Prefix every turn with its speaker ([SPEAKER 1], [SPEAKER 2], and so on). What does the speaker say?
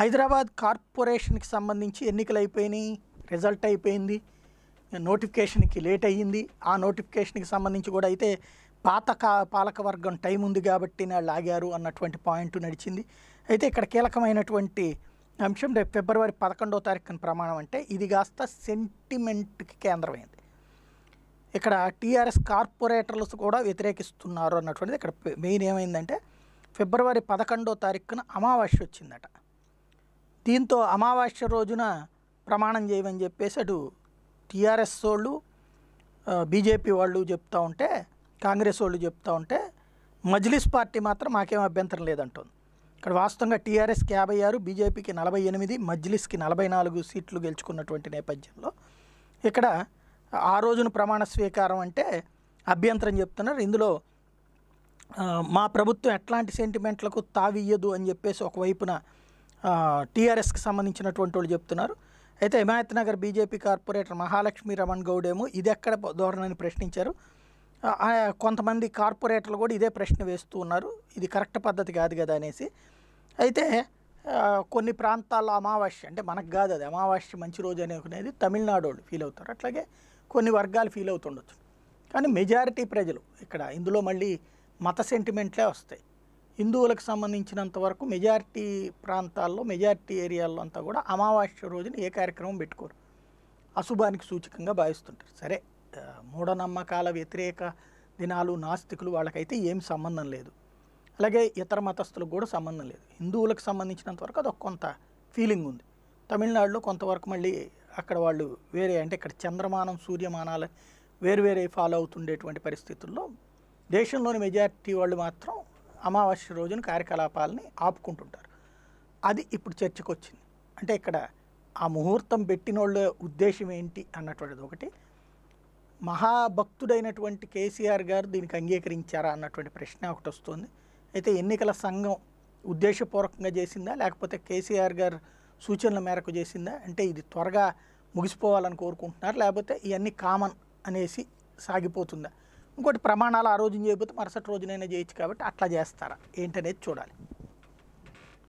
[SPEAKER 1] హైదరాబాద్ కార్పొరేషన్కి సంబంధించి ఎన్నికలు అయిపోయినాయి రిజల్ట్ అయిపోయింది నోటిఫికేషన్కి లేట్ అయ్యింది ఆ నోటిఫికేషన్కి సంబంధించి కూడా అయితే పాత కా పాలకవర్గం టైం ఉంది కాబట్టి లాగారు అన్నటువంటి పాయింట్ నడిచింది అయితే ఇక్కడ కీలకమైనటువంటి అంశం రేపు ఫిబ్రవరి పదకొండవ తారీఖున ప్రమాణం అంటే ఇది కాస్త సెంటిమెంట్కి కేంద్రమైంది ఇక్కడ టీఆర్ఎస్ కార్పొరేటర్లు కూడా వ్యతిరేకిస్తున్నారు అన్నటువంటిది ఇక్కడ మెయిన్ ఏమైందంటే ఫిబ్రవరి పదకొండో తారీఖున అమావాస్య వచ్చిందట దీంతో అమావాస్య రోజున ప్రమాణం చేయమని చెప్పేసి అటు టీఆర్ఎస్ వాళ్ళు బీజేపీ వాళ్ళు చెప్తూ ఉంటే కాంగ్రెస్ వాళ్ళు చెప్తూ ఉంటే మజ్లిస్ పార్టీ మాత్రం మాకేం అభ్యంతరం లేదంటుంది ఇక్కడ వాస్తవంగా టీఆర్ఎస్కి యాభై ఆరు బీజేపీకి నలభై ఎనిమిది మజ్లిస్కి నలభై నాలుగు సీట్లు గెలుచుకున్నటువంటి నేపథ్యంలో ఇక్కడ ఆ రోజున ప్రమాణ స్వీకారం అంటే అభ్యంతరం చెప్తున్నారు ఇందులో మా ప్రభుత్వం ఎట్లాంటి సెంటిమెంట్లకు తావియ్యదు అని చెప్పేసి ఒకవైపున టీఆర్ఎస్కి సంబంధించినటువంటి వాళ్ళు చెప్తున్నారు అయితే Himayatnagar BJP corporator Mahalakshmi Raman గౌడేమో ఇది ఎక్కడ ధోరణని ప్రశ్నించారు కొంతమంది కార్పొరేటర్లు కూడా ఇదే ప్రశ్న వేస్తూ ఉన్నారు ఇది కరెక్ట్ పద్ధతి కాదు కదా అనేసి అయితే కొన్ని ప్రాంతాల్లో అమావాస్య అంటే మనకు కాదు అది అమావాస్య మంచి రోజు అనేది తమిళనాడు వాళ్ళు ఫీల్ అవుతారు అట్లాగే కొన్ని వర్గాలు ఫీల్ అవుతుండొచ్చు కానీ మెజారిటీ ప్రజలు ఇక్కడ ఇందులో మళ్ళీ మత సెంటిమెంట్లే వస్తాయి హిందువులకు సంబంధించినంత వరకు మెజారిటీ ప్రాంతాల్లో మెజారిటీ ఏరియాల్లో అంతా కూడా అమావాస్య రోజున ఏ కార్యక్రమం పెట్టుకోరు అశుభానికి సూచకంగా భావిస్తుంటారు సరే మూఢనమ్మకాల వ్యతిరేక దినాలు నాస్తికులు వాళ్ళకైతే ఏం సంబంధం లేదు అలాగే ఇతర మతస్థులకు కూడా సంబంధం లేదు హిందువులకు సంబంధించినంత వరకు అది కొంత ఫీలింగ్ ఉంది తమిళనాడులో కొంతవరకు మళ్ళీ అక్కడ వాళ్ళు వేరే అంటే ఇక్కడ చంద్రమానం సూర్యమానాలు వేరువేరే ఫాలో అవుతుండేటువంటి పరిస్థితుల్లో దేశంలోని మెజారిటీ వాళ్ళు మాత్రం అమావాస్య రోజున కార్యకలాపాలని ఆపుకుంటుంటారు అది ఇప్పుడు చర్చకు వచ్చింది అంటే ఇక్కడ ఆ ముహూర్తం పెట్టిన వాళ్ళ ఉద్దేశం ఏంటి అన్నటువంటిది ఒకటి మహాభక్తుడైనటువంటి కేసీఆర్ గారు దీనికి అంగీకరించారా అన్నటువంటి ప్రశ్న ఒకటి వస్తుంది అయితే ఎన్నికల సంఘం ఉద్దేశపూర్వకంగా చేసిందా లేకపోతే కేసీఆర్ గారు సూచనల మేరకు చేసిందా అంటే ఇది త్వరగా ముగిసిపోవాలని కోరుకుంటున్నారు లేకపోతే ఇవన్నీ కామన్ అనేసి సాగిపోతుందా ఇంకోటి ప్రమాణాలు ఆ రోజు చేయకపోతే మరుసటి రోజునైనా చేయొచ్చు కాబట్టి అట్లా చేస్తారా ఏంటనేది చూడాలి